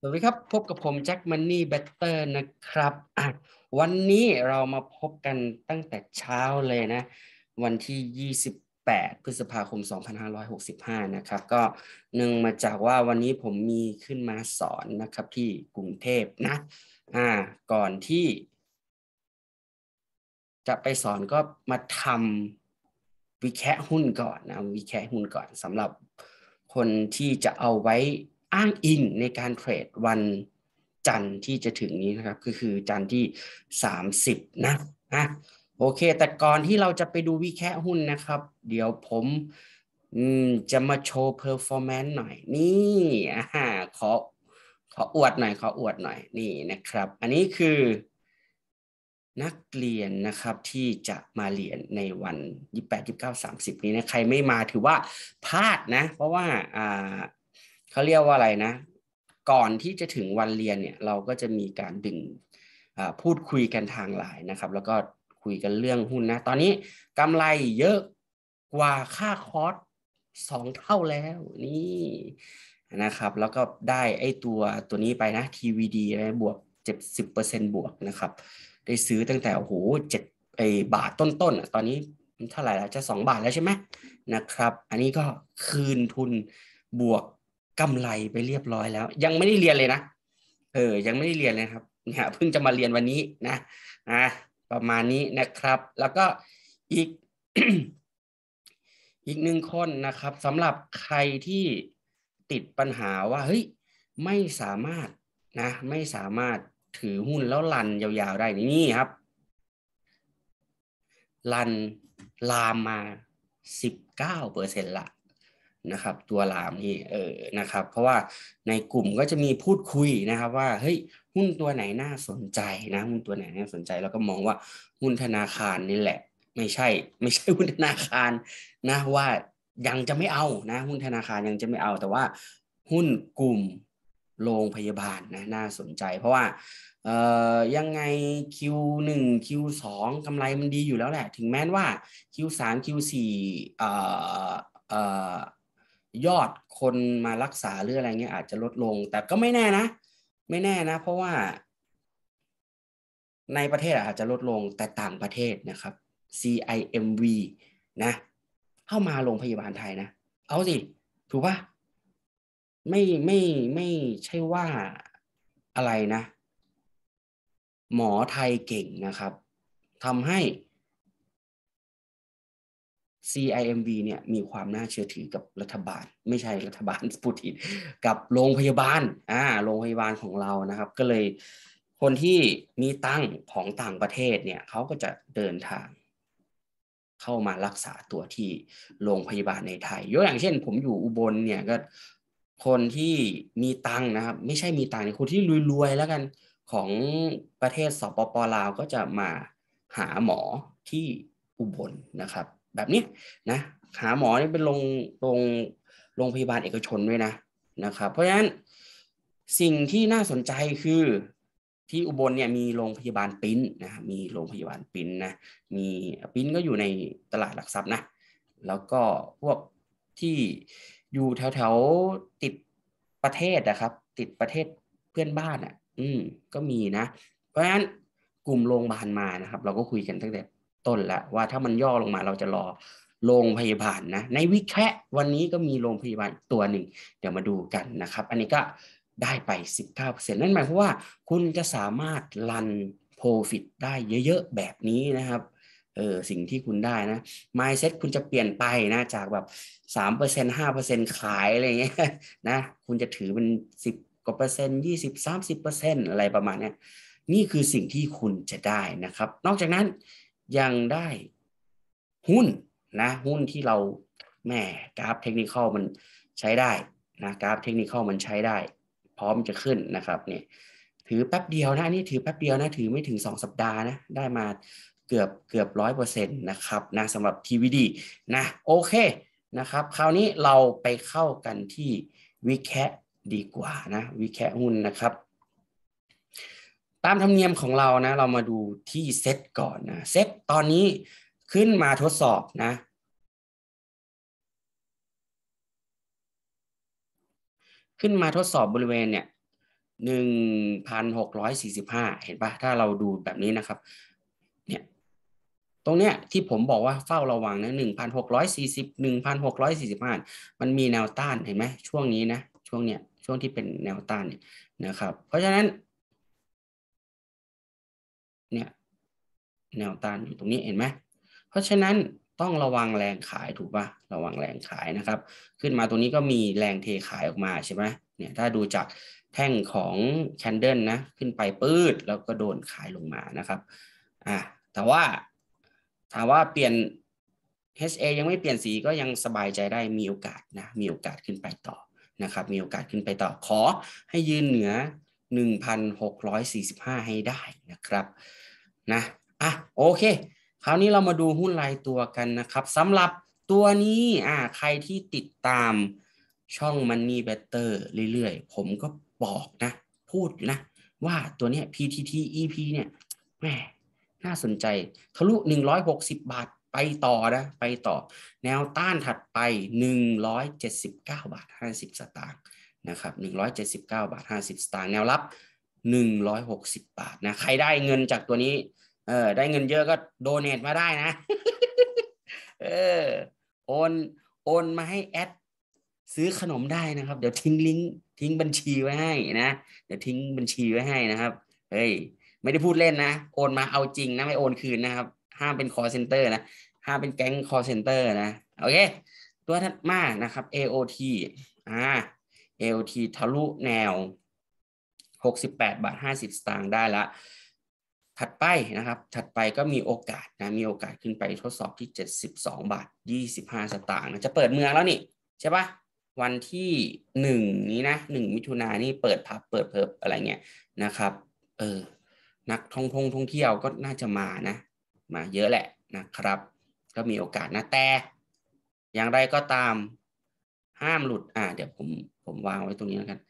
สวัสดีครับพบกับผมแจ็คมันนี่เบตเตอร์นะครับวันนี้เรามาพบกันตั้งแต่เช้าเลยนะ วันที่ 28 พฤษภาคม 2565นะครับก็เนื่องมาจากว่าวันนี้ผมมีขึ้นมาสอนนะครับที่กรุงเทพนะอ่าก่อนที่ จะไปสอนก็มาทำวิแคะหุ้นก่อนนะวิแคะหุ้นก่อนสำหรับคนที่จะเอาไว้อ้างอิงในการเทรดวันจันทร์ที่จะถึงนี้นะครับก็คือจันทร์ที่ 30นะนะโอเคแต่ก่อนที่เราจะไปดูวิแคะหุ้นนะครับ เดี๋ยวผมจะมาโชว์เพอร์ฟอร์แมนซ์หน่อย นี่ฮะขอขออวดหน่อย ขออวดหน่อย นี่นะครับ อันนี้คือนักเรียนนะครับที่จะมาเรียนในวัน 28 29 30 นี้นะ ใครไม่มาถือว่าพลาดนะ เพราะว่าอ่าเขาเรียกว่าอะไรนะ ก่อนที่จะถึงวันเรียนเนี่ยเราก็จะมีการดึงพูดคุยกันทางไลน์นะครับ แล้วก็คุยกันเรื่องหุ้นนะ ตอนนี้กำไรเยอะกว่าค่าคอร์สสองเท่าแล้วนี่นะครับ แล้วก็ได้ไอ้ตัวตัวนี้ไปนะ TVD นะบวกเจ็ดสิบเปอร์เซ็นบวกนะครับได้ซื้อตั้งแต่ โอ้โหเจ็ดไอ้บาทต้นๆตอนนี้ เท่าไหร่แล้วจะสองบาทแล้วใช่ไหมนะครับ อันนี้ก็คืนทุนบวกกำไรไปเรียบร้อยแล้วยังไม่ได้เรียนเลยนะ เออยังไม่ได้เรียนเลยครับเนี่ยเพิ่งจะมาเรียนวันนี้นะอ่ะประมาณนี้นะครับ แล้วก็อีก อีกหนึ่งคนนะครับสำหรับใครที่ติดปัญหาว่าเฮ้ยไม่สามารถนะไม่สามารถถือหุ้นแล้วลันยาว ๆ ได้นี่ครับลันลามมา 19%ละนะครับตัวลามนี่เออนะครับ เพราะว่าในกลุ่มก็จะมีพูดคุยนะครับ ว่าเฮ้ยหุ้นตัวไหนน่าสนใจนะหุ้นตัวไหนน่าสนใจแล้วก็มองว่าหุ้นธนาคารนี่แหละ ไม่ใช่ไม่ใช่หุ้นธนาคารนะว่ายังจะไม่เอานะหุ้นธนาคารยังจะไม่เอาแต่ว่าหุ้นกลุ่มโรงพยาบาลนะน่าสนใจ เพราะว่าเอ่อยังไง Q1 Q2 กำไรมันดีอยู่แล้วแหละ ถึงแม้ว่า Q3 Q4 เอ่อเอ่อยอดคนมารักษา หรืออะไรเงี้ย อาจจะลดลง แต่ก็ไม่แน่นะ ไม่แน่นะ เพราะว่า ในประเทศอาจจะลดลงแต่ต่างประเทศนะครับ CIMV นะ เข้ามาโรงพยาบาลไทยนะ เอาสิ ถูกปะไม่ไม่ไม่ใช่ว่าอะไรนะ หมอไทยเก่งนะครับทำให้ CIMV เนี่ยมีความน่าเชื่อถือกับรัฐบาล ไม่ใช่รัฐบาลพูดผิดกับโรงพยาบาลอ่าโรงพยาบาลของเรานะครับ ก็เลยคนที่มีตั้งของต่างประเทศเนี่ยเขาก็จะเดินทาง เข้ามารักษาตัวที่โรงพยาบาลในไทยยกอย่างเช่นผมอยู่อุบลเนี่ยก็คนที่มีตังนะครับ ไม่ใช่มีตังคนที่รวยๆแล้วกันของประเทศสปปลาวก็จะมาหาหมอที่อุบลนะครับแบบนี้นะหาหมอนี่เป็นโรงโรงโรงพยาบาลเอกชนด้วยนะนะครับเพราะฉะนั้น สิ่งที่น่าสนใจคือที่อุบลเนี่ยมีโรงพยาบาลปิ้นนะมีโรงพยาบาลปิ้นนะมีปิ้นก็อยู่ในตลาดหลักทรัพย์นะแล้วก็พวกที่อยู่แถวๆ ติดประเทศนะครับติดประเทศเพื่อนบ้านอะ่ะอืมก็มีนะ เพราะฉะนั้นกลุ่มโรงพยาบาลมานะครับ เราก็คุยกันตั้งแต่ต้นละว่าถ้ามันย่อลงมาเราจะรอโรงพยาบาลนะ ในวิแคะวันนี้ก็มีโรงพยาบาลตัวหนึ่ง เดี๋ยวมาดูกันนะครับ อันนี้ก็ได้ไป 19%นั่นหมายความว่าคุณจะสามารถรันโปรฟิตได้เยอะๆแบบนี้นะครับเออสิ่งที่คุณได้นะ mindset คุณจะเปลี่ยนไปนะ จากแบบ 3% 5%ขายอะไรเงี้ยนะ คุณจะถือเป็น 10กว่าเปอร์เซ็นต์20 30%อะไรประมาณนี้นี่คือสิ่งที่คุณจะได้นะครับ นอกจากนั้นยังได้หุ้นนะ หุ้นที่เราแหมกราฟเทคนิคมันใช้ได้นะกราฟเทคนิคมันใช้ได้ พร้อมจะขึ้นนะครับเนี่ยถือแป๊บเดียวนะนี่ถือแป๊บเดียวนะ ถือไม่ถึง 2 สัปดาห์นะ ได้มาเกือบเกือบร้อยเปอร์เซ็นต์นะครับนะสำหรับ TVD นะ โอเคนะครับ คราวนี้เราไปเข้ากันที่วิแคดีกว่านะ วิแคหุ้นนะครับามธรรมเนียมของเรานะเรามาดูที่เซตก่อนนะเซตตอนนี้ขึ้นมาทดสอบนะ ขึ้นมาทดสอบบริเวณเนี่ยหนึ่งพันหกร้อยสี่สิบห้าเห็นปะถ้าเราดูแบบนี้นะครับเนี่ยตรงเนี้ยที่ผมบอกว่าเฝ้าระวังนะหนึ่งพันหกร้อยสี่สิบหนึ่งพันหกร้อยสี่สิบห้ามันมีแนวต้านเห็นไหม ช่วงนี้นะ ช่วงเนี้ยช่วงที่เป็นแนวต้านเนี่ยนะครับ เพราะฉะนั้นเนี่ยแนวต้านอยู่ตรงนี้เห็นไหม เพราะฉะนั้นต้องระวังแรงขายถูกปะ่ะระวังแรงขายนะครับ ขึ้นมาตรงนี้ก็มีแรงเทขายออกมาใช่ไหมเนี่ยถ้าดูจากแท่งของแคนเดิลนะขึ้นไปปืดแล้วก็โดนขายลงมานะครับ อ่ะแต่ว่าถามว่าเปลี่ยน HA ยังไม่เปลี่ยนสีก็ยังสบายใจได้มีโอกาสนะมีโอกาสขึ้นไปต่อนะครับ มีโอกาสขึ้นไปต่อขอให้ยืนเหนือ1,645 ให้ได้นะครับนะอ่ะโอเค คราวนี้เรามาดูหุ้นรายตัวกันนะครับสำหรับตัวนี้อ่าใครที่ติดตามช่อง Money Better เรื่อยๆ ผมก็บอกนะ พูดนะว่าตัวเนี้ย PTT EP เนี่ยแหมน่าสนใจทะลุ 160 บาทไปต่อนะ ไปต่อ แนวต้านถัดไป 179 บาท 50 สตางค์นะครับ179 บาท50สตางค์ แนวรับ160 บาทนะ ใครได้เงินจากตัวนี้ เออได้เงินเยอะก็ โดเนทมาได้นะ เออ โอน โอนมาให้แอดซื้อขนมได้นะครับ เดี๋ยวทิ้งลิงก์ทิ้งบัญชีไว้ให้นะ เดี๋ยวทิ้งบัญชีไว้ให้นะครับ เฮ้ย ไม่ได้พูดเล่นนะ โอนมาเอาจริงนะ ไม่โอนคืนนะครับ ห้ามเป็นคอเซ็นเตอร์นะ ห้ามเป็นแก๊งคอเซ็นเตอร์นะ โอเค ตัวถัดมานะครับ AOT อ่า LT ทะลุแนว 68 บาท 50 สตางค์ได้ละ ถัดไปนะครับ ถัดไปก็มีโอกาสนะมีโอกาสขึ้นไปทดสอบที่ 72 บาท 25 สตางค์จะเปิดเมืองแล้วนี่ใช่ปะวันที่หนึ่งนี้นะหนึ่งมิถุนายนนี่เปิดพับเปิดเพิบอะไรเงี้ยนะครับเออนักท่องทงท่องเที่ยวก็น่าจะมานะ มาเยอะแหละนะครับ ก็มีโอกาสนะแต่ อย่างไรก็ตามห้ามหลุดอ่า เดี๋ยวผมผม วางไว้ตรงนี้แล้วกัน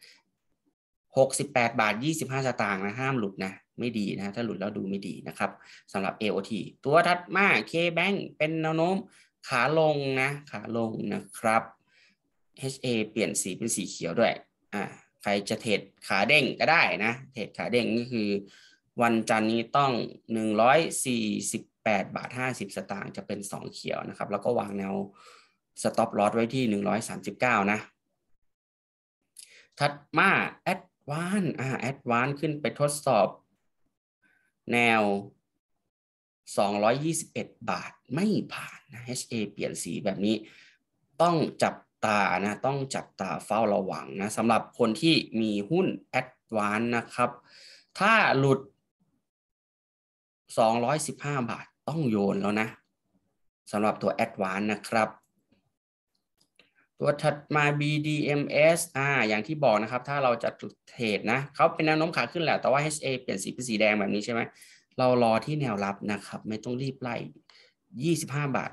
หกสิบแปดบาทยี่สิบห้าสตางค์นะ ห้ามหลุดนะ ไม่ดีนะ ถ้าหลุดแล้วดูไม่ดีนะครับสำหรับ AOT ตัวถัดมา KBank เป็นแนวโน้มขาลงนะ ขาลงนะครับ HA เปลี่ยนสีเป็นสีเขียวด้วย อ่า ใครจะเทรดขาเด้งก็ได้นะ เทรดขาเด้งก็คือ วันจันนี้ต้อง 148บาท50สตางค์จะเป็น 2 เขียวนะครับ แล้วก็วางแนว stop loss ไว้ที่ 139 นะถัดมาแอดวานอ่าแอดวานขึ้นไปทดสอบแนว 221 บาทไม่ผ่านนะ HA เปลี่ยนสีแบบนี้ต้องจับตานะต้องจับตาเฝ้าระวังนะสำหรับคนที่มีหุ้นแอดวานนะครับ ถ้าหลุด 215 บาทต้องโยนแล้วนะสำหรับตัวแอดวานนะครับตัวถัดมา BDMs อ่าอย่างที่บอกนะครับ ถ้าเราจะเทรดนะ เขาเป็นแนวโน้มขาขึ้นแหละแต่ว่า HA เปลี่ยนสีเป็นสีแดงแบบนี้ใช่ไหม เรารอที่แนวรับนะครับ ไม่ต้องรีบไล่25 บาท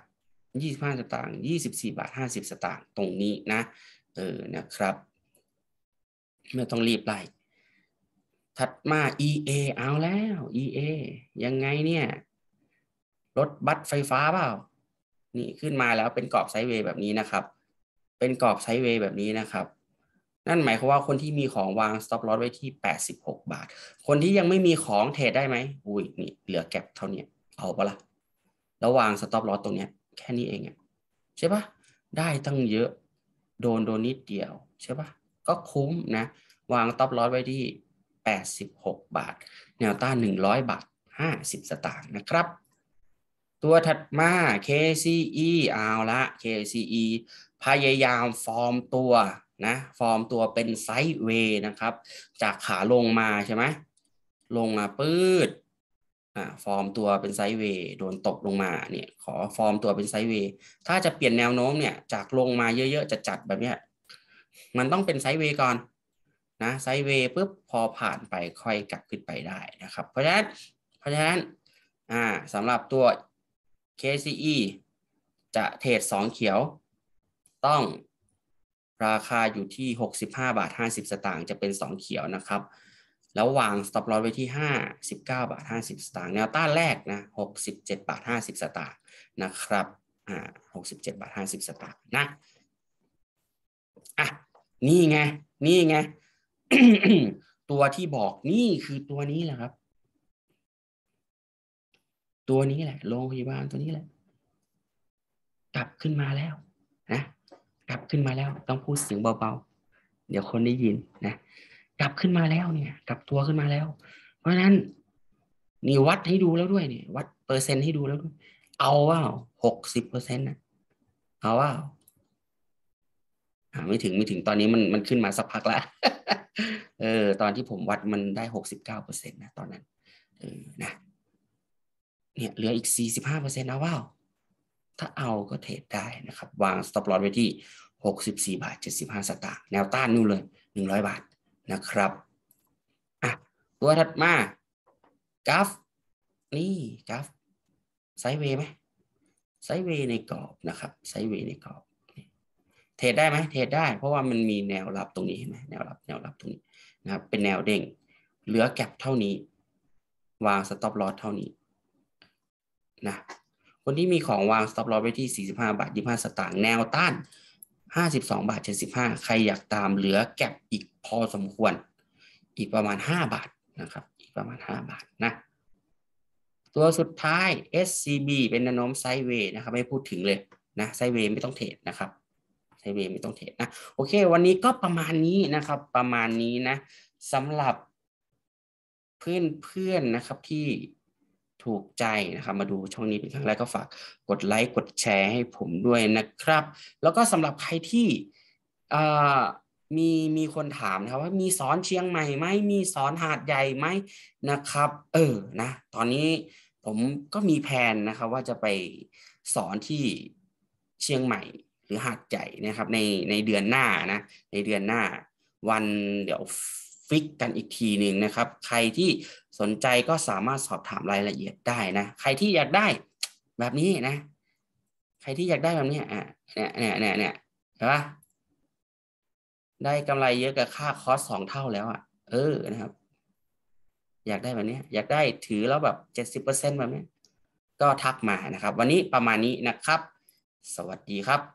25สตางค์24 บาท50 สตางค์ ตรงนี้นะ เออ นะครับ ไม่ต้องรีบไล่ ถัดมา EA เอาแล้ว EA ยังไงเนี่ย รถบัสไฟฟ้าเปล่า นี่ขึ้นมาแล้วเป็นกรอบไซด์เวย์แบบนี้นะครับเป็นกรอบไซด์เวย์แบบนี้นะครับ นั่นหมายความว่าคนที่มีของวาง stop loss ไว้ที่ 86 บาท คนที่ยังไม่มีของเทรดได้ไหมอุ้ยนี่เหลือแก็บเท่านี้ เอาปะละ่ะแล้ววาง stop loss ตรงเนี้ยแค่นี้เองอะใช่ปะ ได้ตั้งเยอะ โดน โดนนิดเดียวใช่ปะก็คุ้มนะ วางต็อปลอสไว้ที่ 86 บาท แนวต้าน 100 บาท 50 สตางค์นะครับ ตัวถัดมา KCE เอาละ KCE พยายามฟอร์มตัวนะฟอร์มตัวเป็นไซด์เวย์นะครับ จากขาลงมาใช่ไหมลงมาปืดอ่าฟอร์มตัวเป็นไซด์เวย์โดนตกลงมาเนี่ยขอฟอร์มตัวเป็นไซด์เวย์ถ้าจะเปลี่ยนแนวโน้มเนี่ยจากลงมาเยอะๆจะจัดแบบเนี้ยมันต้องเป็นไซด์เวย์ก่อนนะไซด์เวย์ปุ๊บพอผ่านไปค่อยกลับขึ้นไปได้นะครับ เพราะฉะนั้นเพราะฉะนั้นอ่าสำหรับตัว KCE จะเทรด2เขียวต้องราคาอยู่ที่ 65บาท50สตางค์จะเป็น 2 เขียวนะครับ แล้ววาง stop loss ไว้ที่59บาท50สตางค์แนวต้านแรกนะ67บาท50สตางค์นะครับ อ่า67บาท50สตางค์นะอ่ะนี่ไง นี่ไงตัวที่บอกนี่คือตัวนี้แหละครับ ตัวนี้แหละโรงพยาบาลตัวนี้แหละ กลับขึ้นมาแล้ว นะกลับขึ้นมาแล้ว ต้องพูดเสียงเบาๆเดี๋ยวคนได้ยินนะกลับขึ้นมาแล้วเนี่ยกลับตัวขึ้นมาแล้ว เพราะฉะนั้นนี่วัดให้ดูแล้วด้วยเนี่ย วัดเปอร์เซ็นต์ให้ดูแล้วด้วย เอาว่าหกสิบเปอร์เซ็นต์นะเอาว่าไม่ถึงไม่ถึงตอนนี้มันมันขึ้นมาสักพักละเออ ตอนที่ผมวัดมันได้หกสิบเก้าเปอร์เซ็นต์นะตอนนั้นเออนะเนี่ยเหลืออีกสี่สิบห้าเปอร์เซ็นต์เอาว่าถ้าเอาก็เทรดได้นะครับ วาง stop loss ไว้ที่ 64บาท75 สตางค์แนวต้านนู่นเลย 100 บาทนะครับอ่ะตัวถัดมา กราฟนี่กราฟไซด์เวย์ไหมไซด์เวย์ในกรอบนะครับ ไซด์เวย์ในกรอบ เทรดได้ไหมเทรดได้เพราะว่ามันมีแนวรับตรงนี้เห็นไหมแนวรับแนวรับตรงนี้นะครับเป็นแนวเด้งเหลือแก็บเท่านี้ วางสต็อปลอสเท่านี้นะคนที่มีของวางสต็อปลอ s ไว้ที่ 45 บาท 25 สตางค์แนวต้าน 52 บาท 75 ใครอยากตามเหลือ แก็บอีกพอสมควร อีกประมาณ 5 บาทนะครับ อีกประมาณ 5 บาทนะ ตัวสุดท้าย SCB เป็นนนมไซเวย์นะครับไม่พูดถึงเลยนะไซเวย์ไม่ต้องเทรดนะครับไซเวย์ไม่ต้องเทรดนะโอเค วันนี้ก็ประมาณนี้นะครับประมาณนี้นะสำหรับเพื่อนๆนนะครับที่ถูกใจนะครับมาดูช่องนี้เป็นครั้งแรกก็ฝากกดไลค์กดแชร์ให้ผมด้วยนะครับ แล้วก็สำหรับใครที่มีมีคนถามนะครับว่ามีสอนเชียงใหม่ไหมมีสอนหาดใหญ่ไหมนะครับ เออนะตอนนี้ผมก็มีแผนนะครับว่าจะไปสอนที่เชียงใหม่หรือหาดใหญ่นะครับในในเดือนหน้านะในเดือนหน้าวันเดี๋ยวฟิกกันอีกทีหนึ่งนะครับ ใครที่สนใจก็สามารถสอบถามรายละเอียดได้นะ ใครที่อยากได้แบบนี้นะ ใครที่อยากได้แบบนี้อ่ะเนี่ยเนี่ยเนี่ยเนี่ยเห็นปะได้กำไรเยอะกับค่าคอสสองเท่าแล้วอ่ะ เออ นะครับ อยากได้แบบนี้ อยากได้ถือแล้วแบบเจ็ดสิบเปอร์เซ็นต์แบบนี้ก็ทักมานะครับ วันนี้ประมาณนี้นะครับ สวัสดีครับ